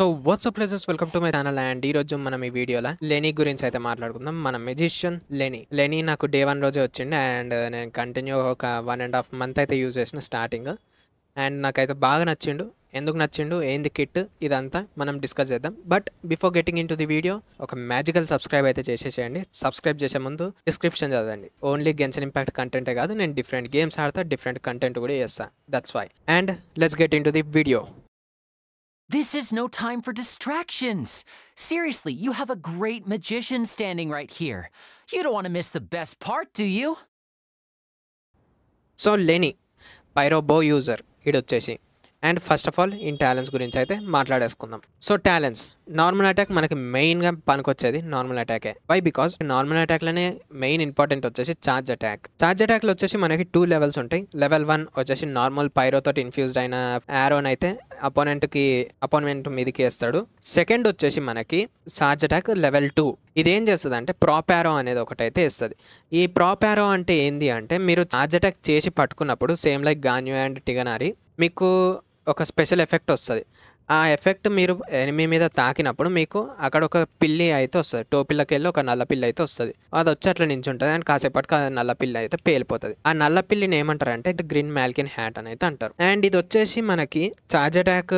So what's up ప్లేజెస్ welcome to my channel and ఈ రోజు మనం ఈ వీడియోలో లెనీ గురించి అయితే మాట్లాడుకుందాం మన మెజిషియన్ లెనీ లెనీ నాకు డే వన్ రోజే వచ్చింది అండ్ uh, నేను కంటిన్యూ ఒక వన్ అండ్ హాఫ్ మంత్ అయితే యూజ్ చేసిన స్టార్టింగ్ అండ్ నాకైతే బాగా నచ్చిండు ఎందుకు నచ్చిండు ఏంది కిట్ ఇదంతా మనం డిస్కస్ చేద్దాం but before getting in the video ఒక మ్యాజికల్ సబ్స్క్రైబ్ అయితే చేసేసేయండి సబ్స్క్రైబ్ చేసే ముందు డిస్క్రిప్షన్ చదవండి ఓన్లీ గెన్స్ ఇంపాక్ట్ కంటెంటే కాదు నేను డిఫరెంట్ గేమ్స్ ఆడతా డిఫరెంట్ కంటెంట్ కూడా చేస్తాను that's why and let's get in the video This is no time for distractions. Seriously, you have a great magician standing right here. You don't want to miss the best part, do you? So, Lenny, Lyney user, user ఈడొచ్చేసి and first of all ఈ talents గురించి అయితే మాట్లాడేసుకుందాం so talents normal attack మనకి మెయిన్గా పనికొచ్చేది normal అటాకే why because normal అటాక్లోనే మెయిన్ ఇంపార్టెంట్ వచ్చేసి చార్జ్ అటాక్ చార్జ్ అటాక్లో వచ్చేసి మనకి టూ లెవెల్స్ ఉంటాయి లెవెల్ వన్ వచ్చేసి నార్మల్ పైరోతో ఇన్ఫ్యూజ్డ్ అయిన యారోన్ అయితే అపోనెంట్కి అపోనెంట్ మీదకి వేస్తాడు సెకండ్ వచ్చేసి మనకి చార్జ్ అటాక్ లెవెల్ టూ ఇది ఏం చేస్తుంది అంటే ప్రాపారో అనేది ఒకటైతే ఇస్తుంది ఈ ప్రాపారో అంటే ఏంది అంటే మీరు చార్జ్ అటాక్ చేసి పట్టుకున్నప్పుడు same like Ganyu and Tighnari మీకు ఒక స్పెషల్ ఎఫెక్ట్ వస్తుంది ఆ ఎఫెక్ట్ మీరు ఎనిమి మీద తాకినప్పుడు మీకు అక్కడ ఒక పిల్లి అయితే వస్తుంది టోపిల్లకి వెళ్ళి ఒక నల్ల పిల్లి అయితే వస్తుంది అది వచ్చి అట్లా నించుంటుంది అండ్ కాసేపటికి ఆ నల్ల పిల్లి అయితే పేలిపోతుంది ఆ నల్ల పిల్లిని ఏమంటారు అంటే గ్రీన్ మ్యాల్కిన్ హ్యాట్ అని అయితే అంటారు అండ్ ఇది వచ్చేసి మనకి ఛార్జ్ అటాక్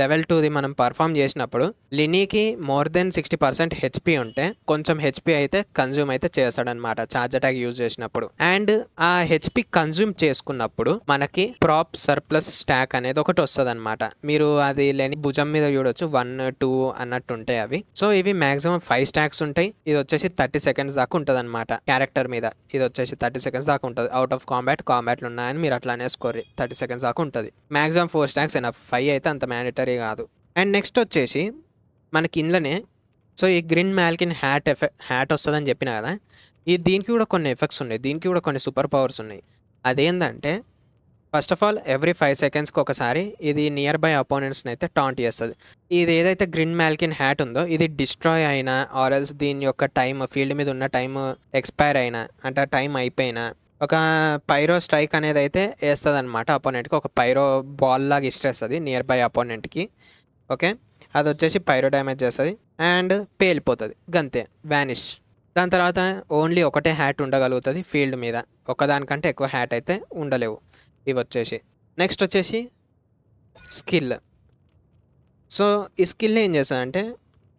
లెవెల్ టూది మనం పర్ఫామ్ చేసినప్పుడు లినీకి more than sixty percent HP ఉంటే కొంచెం హెచ్పి అయితే కన్జ్యూమ్ అయితే చేస్తాడనమాట ఛార్జ్ అటాక్ యూజ్ చేసినప్పుడు అండ్ ఆ హెచ్పి కన్జ్యూమ్ చేసుకున్నప్పుడు మనకి ప్రాప్ సర్ప్లస్ స్టాక్ అనేది ఒకటి వస్తుంది అనమాట మీరు అది లేని భుజం మీద చూడొచ్చు వన్ టూ అన్నట్టు ఉంటాయి అవి సో ఇవి మాక్సిమం ఫైవ్ స్టాక్స్ ఉంటాయి ఇది వచ్చేసి థర్టీ సెకండ్స్ దాకా ఉంటుంది అనమాట క్యారెక్టర్ మీద ఇది వచ్చేసి థర్టీ సెకండ్స్ దాకా ఉంటుంది అవుట్ ఆఫ్ కాంబాట్ కాంబాట్లు ఉన్నాయని మీరు అట్లానే స్కోర్ థర్టీ సెకండ్స్ దాకా ఉంటుంది మాక్సిమం ఫోర్ స్టాక్స్ అయినా ఫైవ్ అయితే అంత మ్యాండేట్ మ్యాండేటరీ కాదు అండ్ నెక్స్ట్ వచ్చేసి మనకి ఇందులోనే సో ఈ Grin Malkin hat effect hat వస్తుందని చెప్పిన కదా ఈ దీనికి కూడా కొన్ని ఎఫెక్ట్స్ ఉన్నాయి దీనికి కూడా కొన్ని సూపర్ పవర్స్ ఉన్నాయి అదేంటంటే first of all every five సెకండ్స్కి ఒకసారి ఇది నియర్ బై అపోనెంట్స్ని అయితే టాంట్ చేస్తుంది ఇది ఏదైతే గ్రిన్ మ్యాల్కిన్ హ్యాట్ ఉందో ఇది డిస్ట్రాయ్ అయినా ఆర్ఎల్స్ దీని యొక్క టైం ఫీల్డ్ మీద ఉన్న టైం ఎక్స్పైర్ అయినా అంటే టైం అయిపోయినా ఒక పైరో స్ట్రైక్ అనేది అయితే వేస్తుంది అనమాట అపోనెంట్కి ఒక పైరో బాల్ లాగా ఇష్టేస్తుంది నియర్ బై అపోనెంట్కి ఓకే అది వచ్చేసి పైరో డ్యామేజ్ చేస్తుంది అండ్ పేలిపోతుంది గంతే వ్యానిష్ దాని తర్వాత ఓన్లీ ఒకటే హ్యాట్ ఉండగలుగుతుంది ఫీల్డ్ మీద ఒకదానికంటే ఎక్కువ హ్యాట్ అయితే ఉండలేవు ఇవి వచ్చేసి నెక్స్ట్ వచ్చేసి స్కిల్ సో ఈ స్కిల్ ఏం చేస్తానంటే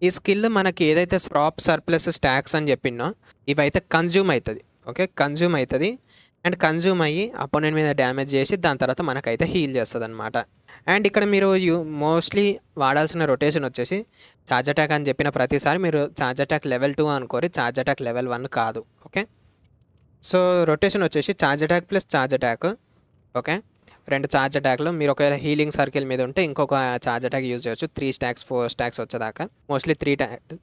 ఈ స్కిల్ మనకి ఏదైతే స్క్రాప్ సర్ప్లస్ స్టాక్స్ అని చెప్పినో ఇవైతే కన్జ్యూమ్ అవుతుంది ఓకే కన్జ్యూమ్ అవుతుంది అండ్ కన్జ్యూమ్ అయ్యి అపోనెంట్ మీద డ్యామేజ్ చేసి దాని తర్వాత మనకైతే హీల్ చేస్తుంది అనమాట అండ్ ఇక్కడ మీరు యూ మోస్ట్లీ వాడాల్సిన రొటేషన్ వచ్చేసి ఛార్జ్ అటాక్ అని చెప్పిన ప్రతిసారి మీరు ఛార్జ్ అటాక్ లెవెల్ టూ అనుకోరి ఛార్జ్ అటాక్ లెవెల్ వన్ కాదు ఓకే సో రొటేషన్ వచ్చేసి charge attack plus charge attack okay రెండు ఛార్జ్ అటాక్లు మీరు ఒకవేళ హీలింగ్ సర్కిల్ మీద ఉంటే ఇంకొక ఛార్జ్ అటాక్ యూజ్ చేయొచ్చు త్రీ స్టాక్స్ ఫోర్ స్టాక్స్ వచ్చేదాకా mostly three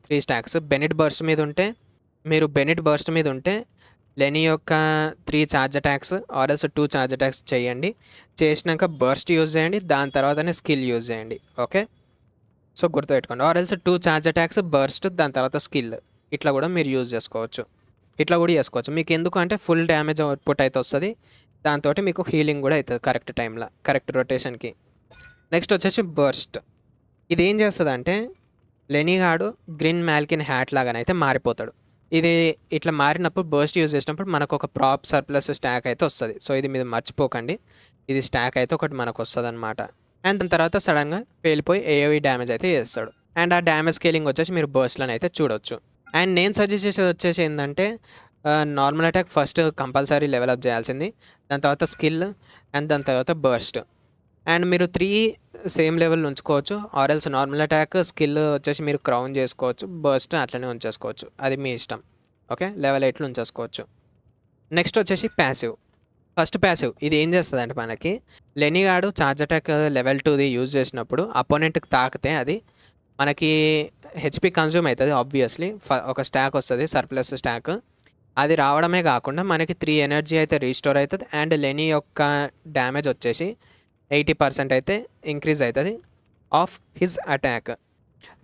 three stacks Bennett burst మీద ఉంటే మీరు బెనిట్ బర్స్ట్ మీద ఉంటే లెనీ యొక్క three charge attacks or else two charge attacks చేయండి చేసినాక బర్స్ట్ యూజ్ చేయండి దాని తర్వాతనే స్కిల్ యూజ్ చేయండి ఓకే సో గుర్తుపెట్టుకోండి or else two charge attacks burst దాని తర్వాత స్కిల్ ఇట్లా కూడా మీరు యూజ్ చేసుకోవచ్చు ఇట్లా కూడా చేసుకోవచ్చు మీకు ఎందుకు అంటే ఫుల్ డ్యామేజ్ అవుట్పుట్ అయితే వస్తుంది దాంతో మీకు హీలింగ్ కూడా అవుతుంది కరెక్ట్ టైంలో కరెక్ట్ రొటేషన్కి నెక్స్ట్ వచ్చేసి బర్స్ట్ ఇది ఏం చేస్తుంది అంటే లెనీగాడు గ్రీన్ మ్యాల్కిన్ హ్యాట్ లాగానైతే మారిపోతాడు ఇది ఇట్లా మారినప్పుడు బర్స్ట్ యూజ్ చేసినప్పుడు మనకు ఒక ప్రాప్ సర్ప్లస్ స్టాక్ అయితే వస్తుంది సో ఇది మీరు మర్చిపోకండి ఇది స్టాక్ అయితే ఒకటి మనకు వస్తుంది అనమాట అండ్ దాని తర్వాత సడన్గా పేలిపోయి ఏఓవి డ్యామేజ్ e అయితే చేస్తాడు అండ్ ఆ డ్యామేజ్ స్కేలింగ్ వచ్చేసి మీరు బర్స్ట్లను అయితే చూడొచ్చు అండ్ నేను సజెస్ట్ చేసేది వచ్చేసి ఏంటంటే normal attack first compulsory level up చేయాల్సింది దాని తర్వాత స్కిల్ అండ్ దాని తర్వాత బర్స్ట్ అండ్ మీరు త్రీ సేమ్ లెవెల్ ఉంచుకోవచ్చు ఆర్ఎల్స్ నార్మల్ అటాక్ స్కిల్ వచ్చేసి మీరు క్రౌన్ చేసుకోవచ్చు బస్ట్ అట్లనే ఉంచేసుకోవచ్చు అది మీ ఇష్టం ఓకే లెవెల్ ఎయిట్లో ఉంచేసుకోవచ్చు నెక్స్ట్ వచ్చేసి ప్యాసివ్ ఫస్ట్ ప్యాసివ్ ఇది ఏం చేస్తుందంటే మనకి లెనిగాడు ఛార్జ్ అటాక్ లెవెల్ టూది యూజ్ చేసినప్పుడు అపోనెంట్కి తాకితే అది మనకి హెచ్పి కన్జ్యూమ్ అవుతుంది ఆబ్వియస్లీ ఒక స్టాక్ వస్తుంది సర్ప్లస్ స్టాక్ అది రావడమే కాకుండా మనకి త్రీ ఎనర్జీ అయితే రీస్టోర్ అవుతుంది అండ్ లెనీ యొక్క డ్యామేజ్ వచ్చేసి ఎయిటీ పర్సెంట్ అయితే ఇంక్రీజ్ అవుతుంది ఆఫ్ హిజ్ అటాక్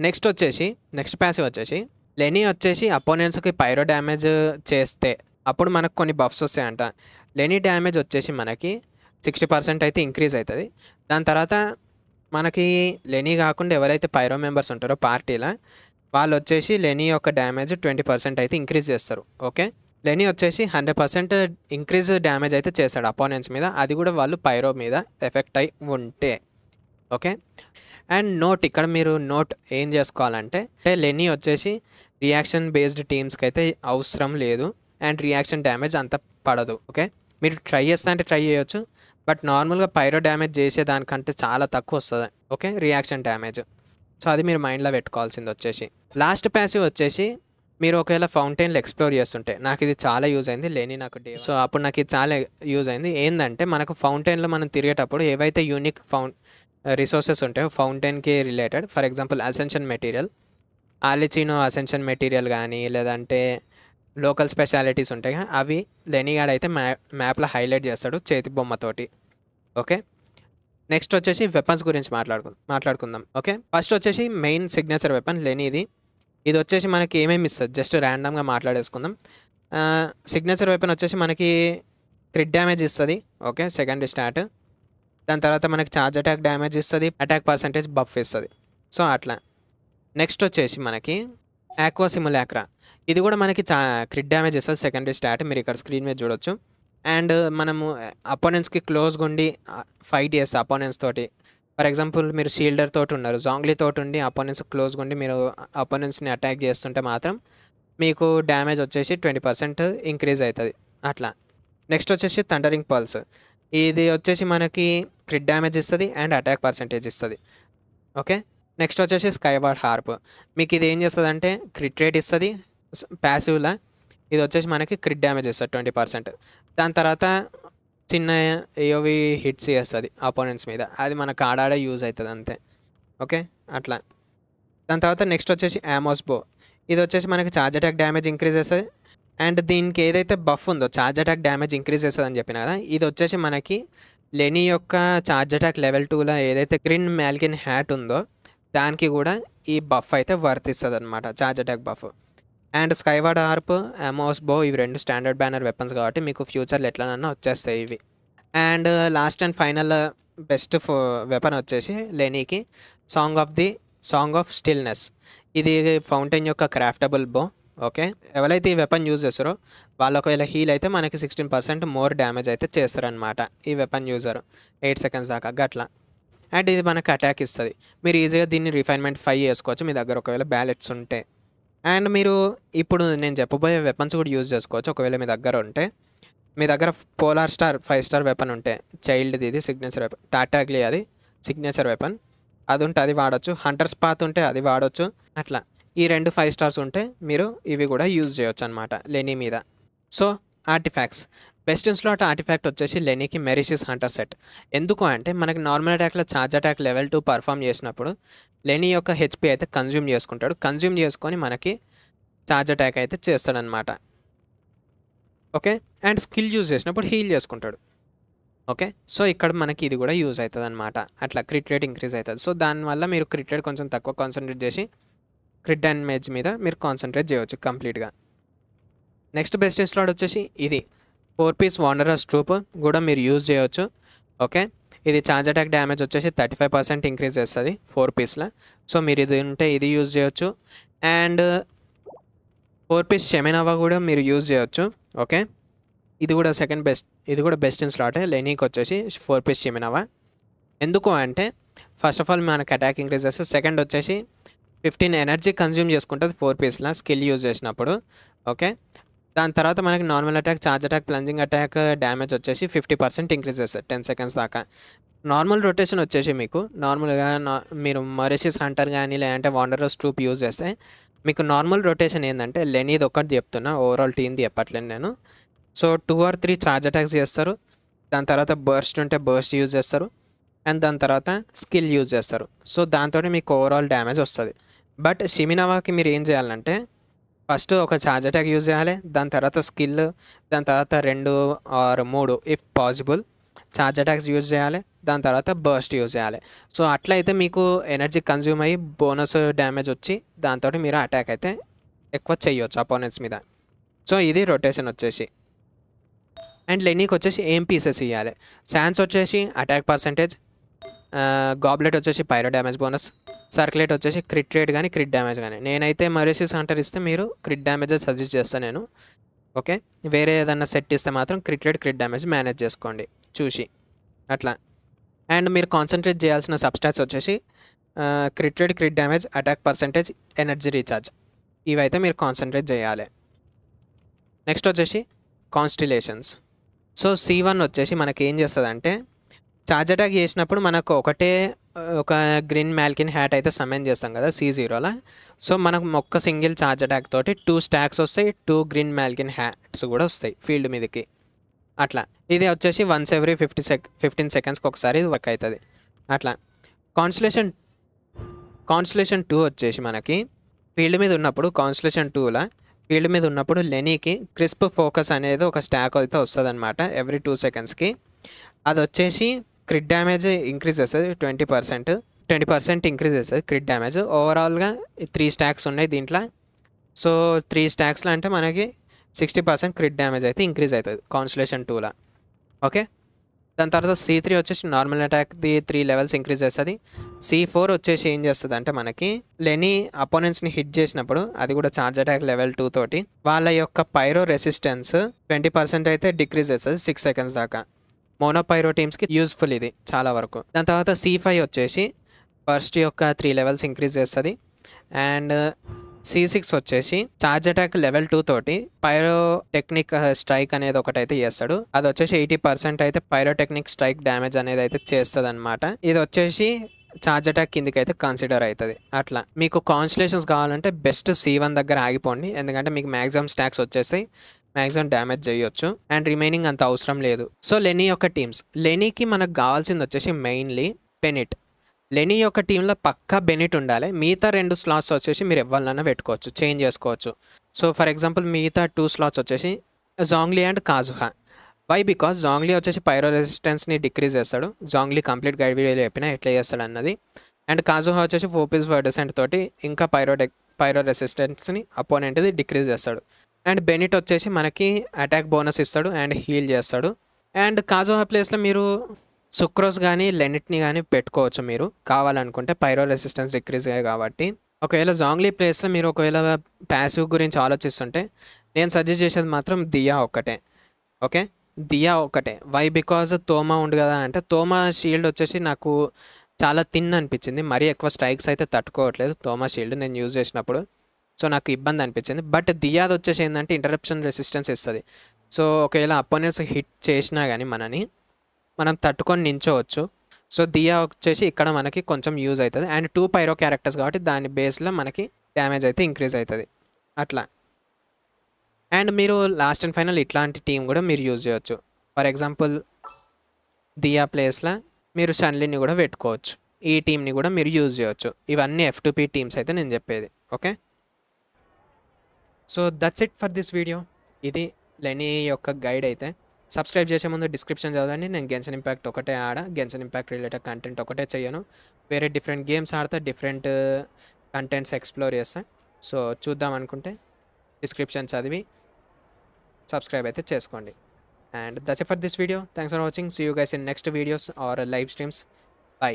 నెక్స్ట్ వచ్చేసి నెక్స్ట్ ప్యాసివ్ వచ్చేసి లెనీ వచ్చేసి అపోనెంట్స్కి పైరో డ్యామేజ్ చేస్తే అప్పుడు మనకు కొన్ని బఫ్స్ వస్తాయంట లెనీ డ్యామేజ్ వచ్చేసి మనకి సిక్స్టీ పర్సెంట్ అయితే ఇంక్రీజ్ అవుతుంది దాని తర్వాత మనకి లెనీ కాకుండా ఎవరైతే పైరో మెంబర్స్ ఉంటారో పార్టీలో వాళ్ళు వచ్చేసి లెనీ యొక్క డ్యామేజ్ ట్వంటీ పర్సెంట్ అయితే ఇంక్రీజ్ చేస్తారు ఓకే లెనీ వచ్చేసి హండ్రెడ్ పర్సెంట్ ఇంక్రీజ్ డ్యామేజ్ అయితే చేస్తాడు అపోనెంట్స్ మీద అది కూడా వాళ్ళు పైరో మీద ఎఫెక్ట్ అయి ఉంటే ఓకే అండ్ నోట్ ఇక్కడ మీరు నోట్ ఏం చేసుకోవాలంటే లెనీ వచ్చేసి రియాక్షన్ బేస్డ్ టీమ్స్కి అయితే అవసరం లేదు అండ్ రియాక్షన్ డ్యామేజ్ అంత పడదు ఓకే మీరు ట్రై చేస్తా అంటే ట్రై చేయొచ్చు బట్ నార్మల్గా పైరో డ్యామేజ్ చేసే దానికంటే చాలా తక్కువ వస్తుంది ఓకే రియాక్షన్ డ్యామేజ్ సో అది మీరు మైండ్లో పెట్టుకోవాల్సింది వచ్చేసి లాస్ట్ ప్యాసివ్ వచ్చేసి మీరు ఒకవేళ ఫౌంటైన్లు ఎక్స్ప్లోర్ చేస్తుంటే నాకు ఇది చాలా యూజ్ అయింది లేని నాకు డే సో అప్పుడు నాకు ఇది చాలా యూజ్ అయింది ఏంటంటే మనకు ఫౌంటైన్లో మనం తిరిగేటప్పుడు ఏవైతే యూనిక్ ఫౌ రిసోర్సెస్ ఉంటాయో ఫౌంటైన్కి related for example ascension material ఆలిచినో అసెన్షన్ మెటీరియల్ కానీ లేదంటే లోకల్ స్పెషాలిటీస్ ఉంటాయి అవి లెనిగాడ్ అయితే మ్యా మ్యాప్లో హైలైట్ చేస్తాడు చేతి బొమ్మతోటి ఓకే నెక్స్ట్ వచ్చేసి వెపన్స్ గురించి మాట్లాడుకు మాట్లాడుకుందాం ఓకే ఫస్ట్ వచ్చేసి మెయిన్ సిగ్నేచర్ వెపన్ లెనిది ఇది వచ్చేసి మనకి ఏమేమి ఇస్తుంది జస్ట్ ర్యాండమ్గా మాట్లాడేసుకుందాం సిగ్నేచర్ వెపన్ వచ్చేసి మనకి క్రిట్ డ్యామేజ్ ఇస్తుంది ఓకే సెకండ్ స్టార్ట్ దాని తర్వాత మనకి ఛార్జ్ అటాక్ డ్యామేజ్ ఇస్తుంది అటాక్ పర్సంటేజ్ బఫ్ ఇస్తుంది సో అట్లా నెక్స్ట్ వచ్చేసి మనకి యాక్వా సిములాక్రా ఇది కూడా మనకి చా క్రిట్ డ్యామేజ్ ఇస్తుంది సెకండరీ స్టార్ట్ మీరు ఇక్కడ స్క్రీన్ మీద చూడొచ్చు అండ్ మనము అపోనెంట్స్కి క్లోజ్గా ఉండి ఫైట్ చేస్తే అపోనెంట్స్ తోటి ఫర్ ఎగ్జాంపుల్ మీరు షీల్డర్ తోటి ఉన్నారు జాంగ్లీ తోటి ఉండి అపోనెంట్స్ క్లోజ్గా ఉండి మీరు అపోనెంట్స్ని అటాక్ చేస్తుంటే మాత్రం మీకు డ్యామేజ్ వచ్చేసి ట్వంటీ పర్సెంట్ ఇంక్రీజ్ అవుతుంది అట్లా నెక్స్ట్ వచ్చేసి థండరింగ్ పల్స్ ఇది వచ్చేసి మనకి క్రిట్ డ్యామేజ్ ఇస్తుంది అండ్ అటాక్ పర్సెంటేజ్ ఇస్తుంది ఓకే నెక్స్ట్ వచ్చేసి స్కైబార్డ్ హార్ప్ మీకు ఇది ఏం చేస్తుంది అంటే క్రిట్ రేట్ ఇస్తుంది ప్యాసివ్లా ఇది వచ్చేసి మనకి క్రిట్ డ్యామేజ్ ఇస్తుంది ట్వంటీ పర్సెంట్ దాని తర్వాత చిన్న ఏవి హిట్స్ చేస్తుంది అపోనెంట్స్ మీద అది మనకు ఆడాడే యూజ్ అవుతుంది అంతే ఓకే అట్లా దాని తర్వాత నెక్స్ట్ వచ్చేసి బో ఇది వచ్చేసి మనకి ఛార్జ్ అటాక్ డ్యామేజ్ ఇంక్రీజ్ చేస్తుంది అండ్ దీనికి ఏదైతే బఫ్ ఉందో ఛార్జ్ అటాక్ డ్యామేజ్ ఇంక్రీజ్ చేస్తుంది అని చెప్పిన కదా ఇది వచ్చేసి మనకి లెనీ యొక్క చార్జ్ అటాక్ లెవెల్ టూలో ఏదైతే గ్రీన్ మ్యాల్కిన్ హ్యాట్ ఉందో దానికి కూడా ఈ బఫ్ అయితే వర్తిస్తుంది అనమాట charge attack buff and skyward harp Amos bow ఇవి రెండు స్టాండర్డ్ బ్యానర్ వెపన్స్ కాబట్టి మీకు ఫ్యూచర్లో ఎట్లనన్నా వచ్చేస్తాయి ఇవి and last and final best weapon వచ్చేసి లెనీకి song of the song of stillness ఇది ఫౌంటైన్ యొక్క క్రాఫ్టబుల్ బో ఓకే ఎవరైతే ఈ వెపన్ యూజ్ చేస్తారో వాళ్ళు ఒకవేళ హీల్ అయితే మనకి సిక్స్టీన్ పర్సెంట్ మోర్ డ్యామేజ్ అయితే చేస్తారనమాట ఈ వెపన్ యూజర్ ఎయిట్ సెకండ్స్ దాకా గట్లా అండ్ ఇది మనకు అటాక్ ఇస్తుంది మీరు ఈజీగా దీన్ని రిఫైన్మెంట్ ఫైవ్ చేసుకోవచ్చు మీ దగ్గర ఒకవేళ బ్యాలెట్స్ ఉంటే అండ్ మీరు ఇప్పుడు నేను చెప్పబోయే వెపన్స్ కూడా యూజ్ చేసుకోవచ్చు ఒకవేళ మీ దగ్గర ఉంటే మీ దగ్గర polar star five star weapon ఉంటే చైల్డ్ది ఇది సిగ్నేచర్ వెపన్ టాటాగ్లీ అది సిగ్నేచర్ వెపన్ అది ఉంటే అది వాడచ్చు హంటర్స్ పాత్ ఉంటే అది వాడచ్చు అట్లా ఈ రెండు ఫైవ్ స్టార్స్ ఉంటే మీరు ఇవి కూడా యూజ్ చేయొచ్చు అనమాట లెనీ మీద so artifacts best in slot artifact వచ్చేసి లెనీకి మెరిసిస్ హంటర్ సెట్ ఎందుకు అంటే మనకి నార్మల్ అటాక్లో charge attack level two perform చేసినప్పుడు లెనీ యొక్క హెచ్పి అయితే కన్జ్యూమ్ చేసుకుంటాడు కన్జ్యూమ్ చేసుకొని మనకి ఛార్జ్ అటాక్ అయితే చేస్తాడనమాట ఓకే అండ్ స్కిల్ యూజ్ చేసినప్పుడు హీల్ చేసుకుంటాడు ఓకే సో ఇక్కడ మనకి ఇది కూడా యూజ్ అవుతుంది అనమాట అట్లా క్రిట్ రేట్ ఇంక్రీజ్ అవుతుంది సో దానివల్ల మీరు క్రిట్ రేట్ కొంచెం తక్కువ కాన్సన్ట్రేట్ చేసి క్రిట్ అండ్ మేజ్ మీద మీరు కాన్సన్ట్రేట్ చేయవచ్చు కంప్లీట్గా నెక్స్ట్ బెస్ట్ ఇన్స్లాట్ వచ్చేసి ఇది ఫోర్ పీస్ వాండరస్ ట్రూప్ కూడా మీరు యూజ్ చేయవచ్చు ఓకే ఇది ఛార్జ్ అటాక్ డ్యామేజ్ వచ్చేసి థర్టీ ఫైవ్ పర్సెంట్ ఇంక్రీజ్ చేస్తుంది ఫోర్ పీస్లో సో మీరు ఇది ఉంటే ఇది యూజ్ చేయొచ్చు అండ్ ఫోర్ పీస్ షెమెనవా కూడా మీరు యూజ్ చేయవచ్చు ఓకే ఇది కూడా సెకండ్ బెస్ట్ ఇది కూడా బెస్ట్ ఇన్ స్లాట్ లెనీకి వచ్చేసి ఫోర్ పీస్ షెమెనవా ఎందుకు అంటే ఫస్ట్ ఆఫ్ ఆల్ మనకు అటాక్ ఇంక్రీజ్ చేస్తే సెకండ్ వచ్చేసి ఫిఫ్టీన్ ఎనర్జీ కన్జ్యూమ్ చేసుకుంటుంది ఫోర్ పీస్లో స్కిల్ యూజ్ చేసినప్పుడు ఓకే దాని తర్వాత మనకి normal attack charge attack plunging attack damage వచ్చేసి ఫిఫ్టీ పర్సెంట్ ఇంక్రీజ్ చేస్తారు టెన్ సెకండ్స్ దాకా నార్మల్ రొటేషన్ వచ్చేసి మీకు నార్మల్గా మీరు మరిషిస్ హంటర్ కానీ లేదంటే వాండరస్ ట్రూప్ యూజ్ చేస్తే మీకు నార్మల్ రొటేషన్ ఏంటంటే లెనీది ఒకటి చెప్తున్నా ఓవరాల్ టీంది చెప్పట్లేను నేను so two or three charge attacks చేస్తారు దాని తర్వాత బర్స్ట్ ఉంటే బర్స్ట్ యూజ్ చేస్తారు అండ్ దాని తర్వాత స్కిల్ యూజ్ చేస్తారు సో దాంతో మీకు ఓవరాల్ డ్యామేజ్ వస్తుంది బట్ సిమినావాకి మీరు ఏం చేయాలంటే ఫస్ట్ ఒక ఛార్జ్ అటాక్ యూజ్ చేయాలి దాని తర్వాత స్కిల్ దాని తర్వాత రెండు ఆర్ మూడు if possible charge attacks use చేయాలి దాని తర్వాత బర్స్ట్ యూజ్ చేయాలి సో అట్లయితే మీకు ఎనర్జీ కన్జ్యూమ్ అయ్యి బోనస్ డ్యామేజ్ వచ్చి దాంతో మీరు అటాక్ అయితే ఎక్కువ చేయొచ్చు అపోనెంట్స్ మీద సో ఇది రొటేషన్ వచ్చేసి అండ్ లెనీకి వచ్చేసి ఏం పీసెస్ ఇవ్వాలి శాన్స్ వచ్చేసి అటాక్ పర్సంటేజ్ గాబ్లెట్ వచ్చేసి పైరో డ్యామేజ్ బోనస్ సర్క్యులేట్ వచ్చేసి క్రిట్ రేట్ కానీ క్రిట్ డ్యామేజ్ కానీ నేనైతే మరేసిస్ హంటర్ ఇస్తే మీరు క్రిట్ డ్యామేజ్ సజెస్ట్ చేస్తాను నేను ఓకే వేరే ఏదన్నా సెట్ ఇస్తే మాత్రం crit rate crit damage manage చేసుకోండి చూసి అట్లా అండ్ మీరు కాన్సన్ట్రేట్ చేయాల్సిన సబ్స్టాచ్ వచ్చేసి crit rate crit damage attack percentage energy recharge ఇవైతే మీరు కాన్సన్ట్రేట్ చేయాలి నెక్స్ట్ వచ్చేసి కాన్స్టిలేషన్స్ సో సి వన్ వచ్చేసి మనకి ఏం చేస్తుందంటే ఛార్జ్ అటాక్ చేసినప్పుడు మనకు ఒకటే ఒక గ్రీన్ మ్యాల్కిన్ హ్యాట్ అయితే సమన్ చేస్తాం కదా సి జీరోలో సో మనకు ఒక్క సింగిల్ ఛార్జ్ అటాక్ తోటి టూ స్టాక్స్ వస్తాయి టూ గ్రీన్ మ్యాల్కిన్ హ్యాట్స్ కూడా వస్తాయి ఫీల్డ్ మీదకి అట్లా ఇది వచ్చేసి once every fifty sec fifteen సెకండ్స్కి ఒకసారి ఇది వర్క్ అవుతుంది అట్లా కాన్స్లేషన్ కాన్స్లేషన్ టూ వచ్చేసి మనకి ఫీల్డ్ మీద ఉన్నప్పుడు కాన్స్లేషన్ టూలో ఫీల్డ్ మీద ఉన్నప్పుడు లెనీకి క్రిస్ప్ ఫోకస్ అనేది ఒక స్టాక్ అయితే వస్తుంది అనమాట ఎవ్రీ టూ సెకండ్స్కి అది వచ్చేసి క్రిట్ డ్యామేజ్ ఇంక్రీజ్ చేస్తుంది twenty percent twenty percent increase చేస్తుంది క్రిట్ డ్యామేజ్ ఓవరాల్గా త్రీ స్టాక్స్ ఉన్నాయి దీంట్లో సో త్రీ స్టాక్స్లో అంటే మనకి సిక్స్టీ పర్సెంట్ క్రిట్ డ్యామేజ్ అయితే ఇంక్రీజ్ అవుతుంది కాన్స్టలేషన్ టూలో ఓకే దాని తర్వాత సి త్రీ వచ్చేసి నార్మల్ అటాక్ది త్రీ లెవెల్స్ ఇంక్రీజ్ చేస్తుంది సి ఫోర్ వచ్చేసి ఏం చేస్తుంది అంటే మనకి లెనీ అపోనెంట్స్ని హిట్ చేసినప్పుడు అది కూడా ఛార్జ్ అటాక్ లెవెల్ టూ తోటి వాళ్ళ యొక్క పైరో రెసిస్టెన్స్ ట్వంటీ పర్సెంట్ అయితే డిక్రీజ్ చేస్తుంది సిక్స్ సెకండ్స్ దాకా మోనోపైరో టీమ్స్కి యూస్ఫుల్ ఇది చాలా వరకు దాని తర్వాత సి ఫైవ్ వచ్చేసి ఫస్ట్ యొక్క త్రీ లెవెల్స్ ఇంక్రీజ్ చేస్తుంది అండ్ సి సిక్స్ వచ్చేసి చార్జ్ అటాక్ లెవెల్ టూ తోటి పైరో టెక్నిక్ స్ట్రైక్ అనేది ఒకటైతే చేస్తాడు అది వచ్చేసి ఎయిటీ పర్సెంట్ అయితే పైరో టెక్నిక్ స్ట్రైక్ డ్యామేజ్ అనేది అయితే చేస్తుంది అనమాట ఇది వచ్చేసి చార్జ్ అటాక్ కిందకి అయితే కన్సిడర్ అవుతుంది అట్లా మీకు కాన్స్టలేషన్స్ కావాలంటే బెస్ట్ సి వన్ దగ్గర ఆగిపోండి ఎందుకంటే మీకు మ్యాక్సిమం స్టాక్స్ వచ్చేసి మ్యాక్సిమం డ్యామేజ్ చేయొచ్చు అండ్ రిమైనింగ్ అంత అవసరం లేదు సో లెనీ యొక్క టీమ్స్ లెనీకి మనకు కావాల్సింది వచ్చేసి మెయిన్లీ బెనిట్ లెనీ యొక్క టీంలో పక్కా బెనిట్ ఉండాలి మిగతా రెండు స్లాట్స్ వచ్చేసి మీరు ఎవరినైనా పెట్టుకోవచ్చు చేంజ్ చేసుకోవచ్చు సో ఫర్ ఎగ్జాంపుల్ మిగతా టూ స్లాట్స్ వచ్చేసి Zhongli and Kazuha why because Zhongli వచ్చేసి పైరో రెసిస్టెన్స్ని డిక్రీజ్ చేస్తాడు జాంగ్లీ కంప్లీట్ గైడ్ వీడియోలో చెప్పినా ఎట్లా చేస్తాడు అన్నది అండ్ కాజుహా వచ్చేసి ఫోపీస్ డిసెంట్ తోటి ఇంకా పైరో పైరో రెసిస్టెన్స్ని అపోనెంట్ది డిక్రీజ్ చేస్తాడు అండ్ బెనిట్ వచ్చేసి మనకి అటాక్ బోనస్ ఇస్తాడు అండ్ హీల్ చేస్తాడు అండ్ కాజోహా ప్లేస్లో మీరు సుక్రోస్ కానీ లెనిట్ని కానీ పెట్టుకోవచ్చు మీరు కావాలనుకుంటే పైరో రెసిస్టెన్స్ డిక్రీజ్ కాబట్టి ఒకవేళ జాంగ్లీ ప్లేస్లో మీరు ఒకవేళ ప్యాసివ్ గురించి ఆలోచిస్తుంటే నేను సజెస్ట్ చేసేది మాత్రం దియా ఒక్కటే ఓకే దియా ఒక్కటే వై బికాజ్ తోమా ఉండు కదా అంటే తోమా షీల్డ్ వచ్చేసి నాకు చాలా తిన్ అనిపించింది మరీ ఎక్కువ స్ట్రైక్స్ అయితే తట్టుకోవట్లేదు తోమా షీల్డ్ నేను యూజ్ చేసినప్పుడు సో నాకు ఇబ్బంది అనిపించింది బట్ దియాద్ వచ్చేసి ఏంటంటే ఇంటరప్షన్ రెసిస్టెన్స్ ఇస్తుంది సో ఒకవేళ అపోనెంట్స్ హిట్ చేసినా కానీ మనని మనం తట్టుకొని నించోవచ్చు సో దియా వచ్చేసి ఇక్కడ మనకి కొంచెం యూజ్ అవుతుంది అండ్ టూ పైరో క్యారెక్టర్స్ కాబట్టి దాని బేస్లో మనకి డ్యామేజ్ అయితే ఇంక్రీజ్ అవుతుంది అట్లా అండ్ మీరు లాస్ట్ అండ్ ఫైనల్ ఇట్లాంటి టీం కూడా మీరు యూజ్ చేయవచ్చు ఫర్ ఎగ్జాంపుల్ దియా ప్లేస్లో మీరు షన్లీని కూడా పెట్టుకోవచ్చు ఈ టీంని కూడా మీరు యూజ్ చేయవచ్చు ఇవన్నీ ఎఫ్ ఎఫ్టూపీ టీమ్స్ అయితే నేను చెప్పేది okay so that's it for this video ఇది లెనీ యొక్క గైడ్ అయితే సబ్స్క్రైబ్ చేసే ముందు డిస్క్రిప్షన్ చదవండి నేను గెన్సన్ ఇంపాక్ట్ ఒకటే ఆడ గెన్సన్ ఇంపాక్ట్ రిలేటెడ్ కంటెంట్ ఒకటే చేయను వేరే డిఫరెంట్ గేమ్స్ ఆడతా డిఫరెంట్ కంటెంట్స్ uh, ఎక్స్ప్లోర్ చేస్తా సో చూద్దాం అనుకుంటే డిస్క్రిప్షన్ చదివి సబ్స్క్రైబ్ అయితే చేసుకోండి and that's for this video thanks for watching see you guys in next videos or live streams bye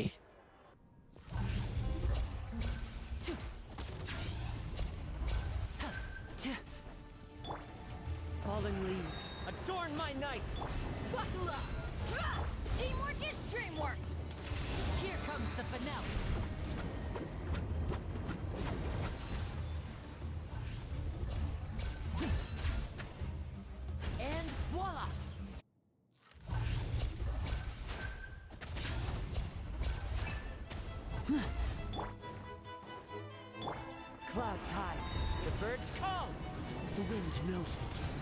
fight. Buckle up. Teamwork is dreamwork. Here comes the finale. And voila! Clouds high, the birds call, the wind knows me.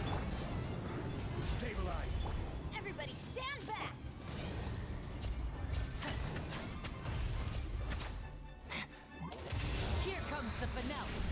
Stabilize! Everybody stand back! Here comes the finale!